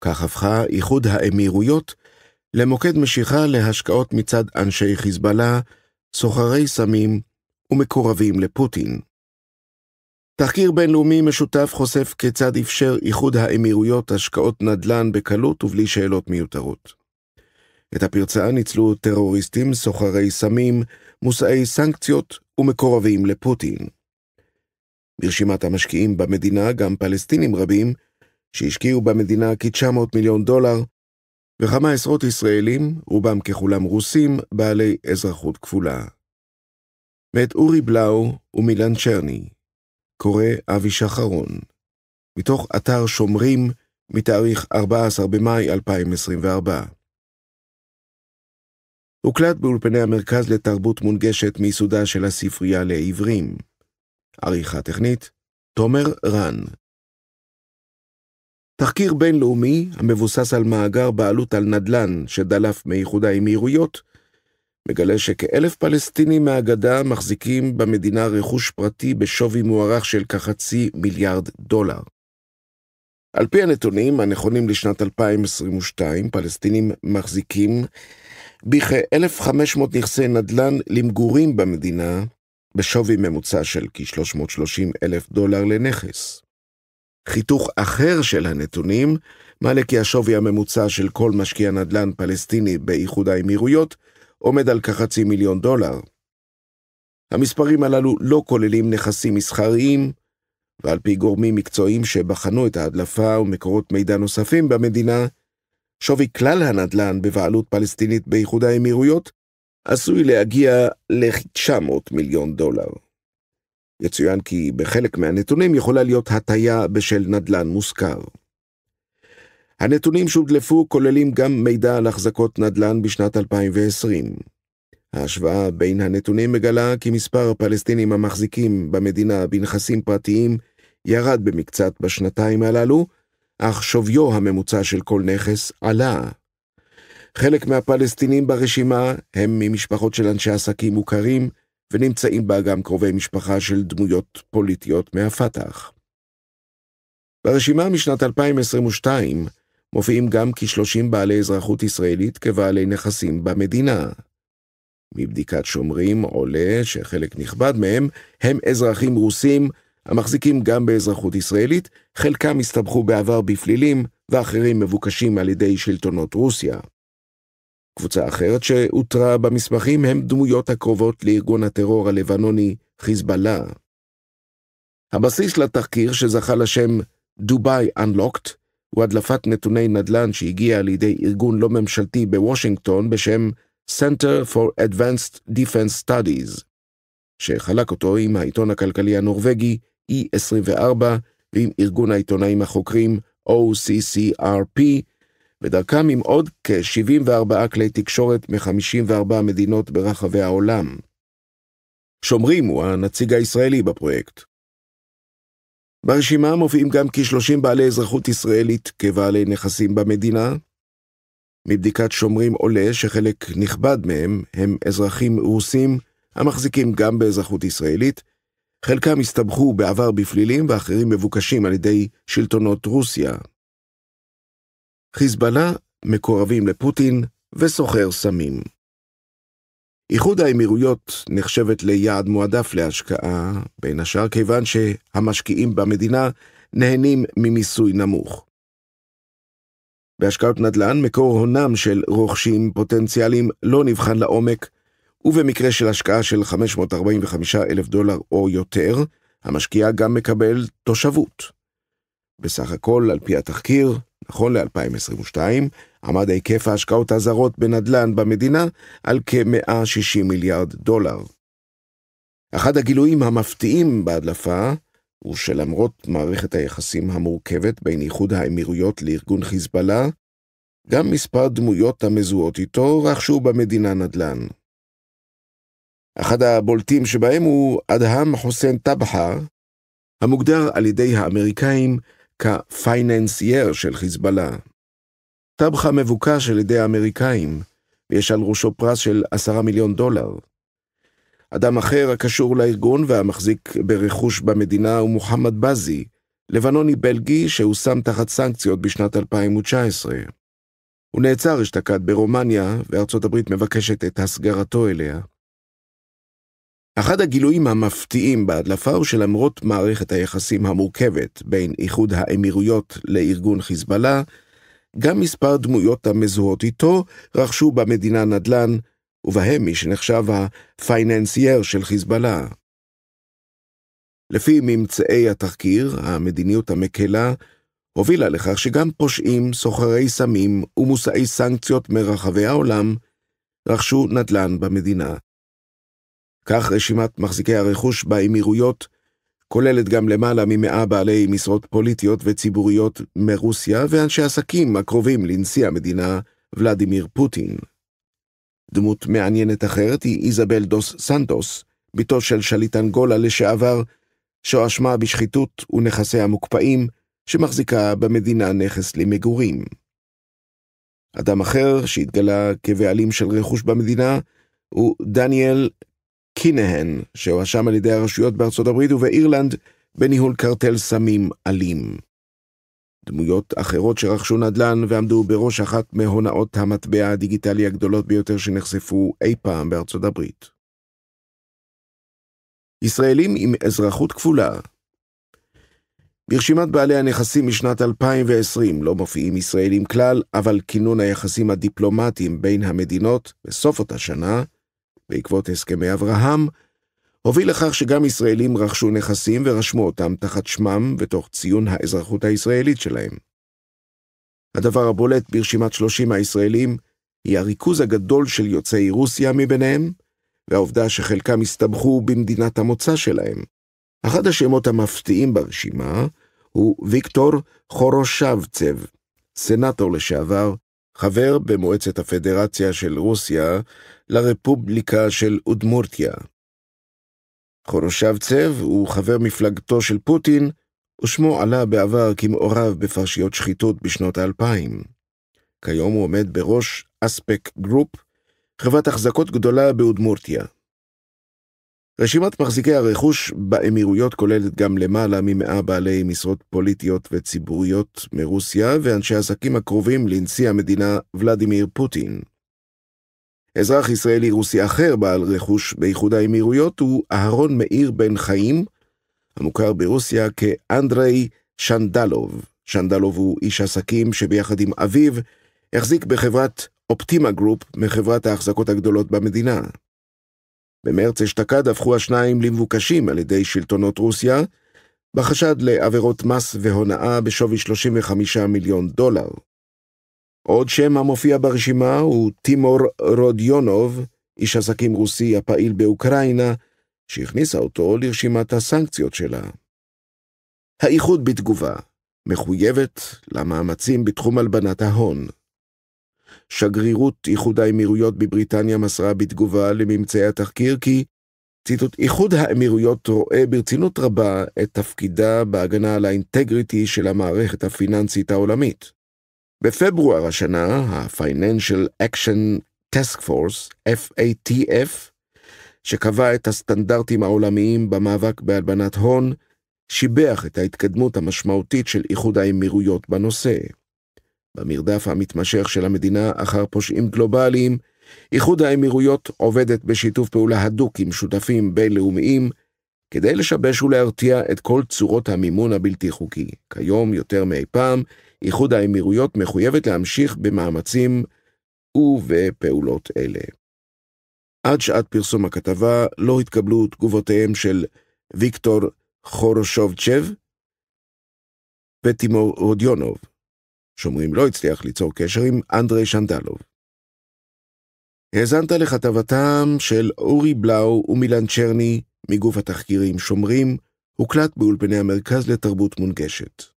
כך הפכה איחוד האמירויות למוקד משיכה להשקעות מצד אנשי חיזבאללה, סוחרי סמים ומקורבים לפוטין. תחקיר בינלאומי משותף חושף כיצד אפשר איחוד האמירויות השקעות נדל"ן בקלות ובלי שאלות מיותרות. את הפרצה ניצלו טרוריסטים, סוחרי סמים, מושאי סנקציות ומקורבים לפוטין. ברשימת המשקיעים במדינה גם פלסטינים רבים, שהשקיעו במדינה כ-900 מיליון דולר, וכמה עשרות ישראלים, רובם ככולם רוסים, בעלי אזרחות כפולה. ואת אורי בלאו ומילן צ'רני, קורא אבי שחרון, מתוך אתר שומרים מתאריך 14 במאי 2024. הוקלט באולפני המרכז לתרבות מונגשת מיסודה של הספרייה לעיוורים. עריכה טכנית, תומר רן. תחקיר בינלאומי, המבוסס על מאגר בעלות על נדל"ן שדלף מאיחוד האמירויות, מגלה שכאלף פלסטינים מהגדה מחזיקים במדינה רכוש פרטי בשווי מוערך של כחצי מיליארד דולר. על פי הנתונים הנכונים לשנת 2022, פלסטינים מחזיקים בכ-1,500 נכסי נדל"ן למגורים במדינה, בשווי ממוצע של כ-330 אלף דולר לנכס. חיתוך אחר של הנתונים מעלה כי השווי הממוצע של כל משקיע נדל"ן פלסטיני באיחוד האמירויות עומד על כחצי מיליון דולר. המספרים הללו לא כוללים נכסים מסחריים, ועל פי גורמים מקצועיים שבחנו את ההדלפה ומקורות מידע נוספים במדינה, שווי כלל הנדל"ן בבעלות פלסטינית באיחוד האמירויות עשוי להגיע ל-900 מיליון דולר. יצוין כי בחלק מהנתונים יכולה להיות הטיה בשל נדל"ן מושכר. הנתונים שהודלפו כוללים גם מידע על החזקות נדל"ן בשנת 2020. ההשוואה בין הנתונים מגלה כי מספר הפלסטינים המחזיקים במדינה בנכסים פרטיים ירד במקצת בשנתיים הללו, אך שוויו הממוצע של כל נכס עלה. חלק מהפלסטינים ברשימה הם ממשפחות של אנשי עסקים מוכרים, ונמצאים בה גם קרובי משפחה של דמויות פוליטיות מהפת"ח. ברשימה משנת 2022 מופיעים גם כ-30 בעלי אזרחות ישראלית כבעלי נכסים במדינה. מבדיקת שומרים עולה שחלק נכבד מהם הם אזרחים רוסים המחזיקים גם באזרחות ישראלית, חלקם הסתבכו בעבר בפלילים ואחרים מבוקשים על ידי שלטונות רוסיה. קבוצה אחרת שאותרה במסמכים הם דמויות הקרובות לארגון הטרור הלבנוני חיזבאללה. הבסיס לתחקיר שזכה לשם דובאי אנלוקט הוא הדלפת נתוני נדל"ן שהגיעה לידי ארגון לא ממשלתי בוושינגטון בשם Center for Advanced Defense Studies, שחלק אותו עם העיתון הכלכלי הנורבגי E24 ועם ארגון העיתונאים החוקרים OCCRP, ודרכם עם עוד כ-74 כלי תקשורת מ-54 מדינות ברחבי העולם. שומרים הוא הנציג הישראלי בפרויקט. ברשימה מופיעים גם כ-30 בעלי אזרחות ישראלית כבעלי נכסים במדינה. מבדיקת שומרים עולה שחלק נכבד מהם הם אזרחים רוסים המחזיקים גם באזרחות ישראלית, חלקם הסתבכו בעבר בפלילים ואחרים מבוקשים על ידי שלטונות רוסיה, חיזבאללה מקורבים לפוטין וסוחר סמים. איחוד האמירויות נחשבת ליעד מועדף להשקעה, בין השאר כיוון שהמשקיעים במדינה נהנים ממיסוי נמוך. בהשקעות נדל"ן, מקור הונם של רוכשים פוטנציאליים לא נבחן לעומק, ובמקרה של השקעה של 545 אלף דולר או יותר, המשקיע גם מקבל תושבות. בסך הכל, על פי התחקיר, נכון ל-2022, עמד היקף ההשקעות הזרות בנדל"ן במדינה על כ-160 מיליארד דולר. אחד הגילויים המפתיעים בהדלפה הוא שלמרות מערכת היחסים המורכבת בין איחוד האמירויות לארגון חיזבאללה, גם מספר דמויות המזוהות איתו רכשו במדינה נדל"ן. אחד הבולטים שבהם הוא אדהם חוסיין טבחה, המוגדר על ידי האמריקאים כפייננסייר של חיזבאללה. טבחה מבוקש על ידי האמריקאים, ויש על ראשו פרס של עשרה מיליון דולר. אדם אחר הקשור לארגון והמחזיק ברכוש במדינה הוא מוחמד בזי, לבנוני-בלגי שהושם תחת סנקציות בשנת 2019. הוא נעצר אשתקד ברומניה, וארצות הברית מבקשת את הסגרתו אליה. אחד הגילויים המפתיעים בהדלפה הוא שלמרות מערכת היחסים המורכבת בין איחוד האמירויות לארגון חיזבאללה, גם מספר דמויות המזוהות איתו רכשו במדינה נדל"ן, ובהם מי שנחשב הפייננסייר של חיזבאללה. לפי ממצאי התחקיר, המדיניות המקלה הובילה לכך שגם פושעים, סוחרי סמים ומושאי סנקציות מרחבי העולם רכשו נדל"ן במדינה. כך רשימת מחזיקי הרכוש באמירויות כוללת גם למעלה ממאה בעלי משרות פוליטיות וציבוריות מרוסיה ואנשי עסקים הקרובים לנשיא המדינה, ולדימיר פוטין. דמות מעניינת אחרת היא איזבל דוס סנטוס, בתו של שליט אנגולה לשעבר, שהואשמה בשחיתות ונכסיה מוקפאים, שמחזיקה במדינה נכס למגורים. אדם אחר שהתגלה כבעלים של רכוש במדינה הוא דניאל קינהן, שהואשם על ידי הרשויות בארצות הברית ובאירלנד בניהול קרטל סמים אלים. דמויות אחרות שרכשו נדל"ן ועמדו בראש אחת מהונאות המטבע הדיגיטלי הגדולות ביותר שנחשפו אי פעם בארצות הברית. ישראלים עם אזרחות כפולה ברשימת בעלי הנכסים משנת 2020 לא מופיעים ישראלים כלל, אבל כינון היחסים הדיפלומטיים בין המדינות בסוף אותה שנה בעקבות הסכמי אברהם, הוביל לכך שגם ישראלים רכשו נכסים ורשמו אותם תחת שמם ותוך ציון האזרחות הישראלית שלהם. הדבר הבולט ברשימת 30 הישראלים היא הריכוז הגדול של יוצאי רוסיה מביניהם, והעובדה שחלקם הסתבכו במדינת המוצא שלהם. אחד השמות המפתיעים ברשימה הוא ויקטור חורושבצב, סנטור לשעבר חבר במועצת הפדרציה של רוסיה, לרפובליקה של אודמורטיה. חורושבצב הוא חבר מפלגתו של פוטין, ושמו עלה בעבר כמעורב בפרשיות שחיתות בשנות האלפיים. כיום הוא עומד בראש אספק גרופ, חברת החזקות גדולה באודמורטיה. רשימת מחזיקי הרכוש באמירויות כוללת גם למעלה ממאה בעלי משרות פוליטיות וציבוריות מרוסיה ואנשי עסקים הקרובים לנשיא המדינה ולדימיר פוטין. אזרח ישראלי רוסי אחר בעל רכוש באיחוד האמירויות הוא אהרון מאיר בן חיים, המוכר ברוסיה כאנדרי שנדלוב. שנדלוב הוא איש עסקים שביחד עם אביו החזיק בחברת אופטימה גרופ מחברת ההחזקות הגדולות במדינה. במרץ אשתקד הפכו השניים למבוקשים על ידי שלטונות רוסיה, בחשד לעבירות מס והונאה בשווי 35 מיליון דולר. עוד שם המופיע ברשימה הוא טימור רודיונוב, איש עסקים רוסי הפעיל באוקראינה, שהכניסה אותו לרשימת הסנקציות שלה. האיחוד בתגובה מחויבת למאמצים בתחום הלבנת ההון. שגרירות איחוד האמירויות בבריטניה מסרה בתגובה לממצאי התחקיר כי, ציטוט, איחוד האמירויות רואה ברצינות רבה את תפקידה בהגנה על האינטגריטי של המערכת הפיננסית העולמית. בפברואר השנה, ה-Financial Action Task Force, FATF, שקבע את הסטנדרטים העולמיים במאבק בהלבנת הון, שיבח את ההתקדמות המשמעותית של איחוד האמירויות בנושא. במרדף המתמשך של המדינה אחר פושעים גלובליים, איחוד האמירויות עובדת בשיתוף פעולה הדוק עם שותפים בינלאומיים, כדי לשבש ולהרתיע את כל צורות המימון הבלתי חוקי. כיום, יותר מאי פעם, איחוד האמירויות מחויבת להמשיך במאמצים ובפעולות אלה. עד שעת פרסום הכתבה לא התקבלו תגובותיהם של ויקטור חורושובצ'ב וטימור רודיונוב, שומרים לא הצליח ליצור קשר עם אנדרי שנדלוב. האזנת לכתבתם של אורי בלאו ומילן צ'רני מגוף התחקירים שומרים, הוקלט באולפני המרכז לתרבות מונגשת.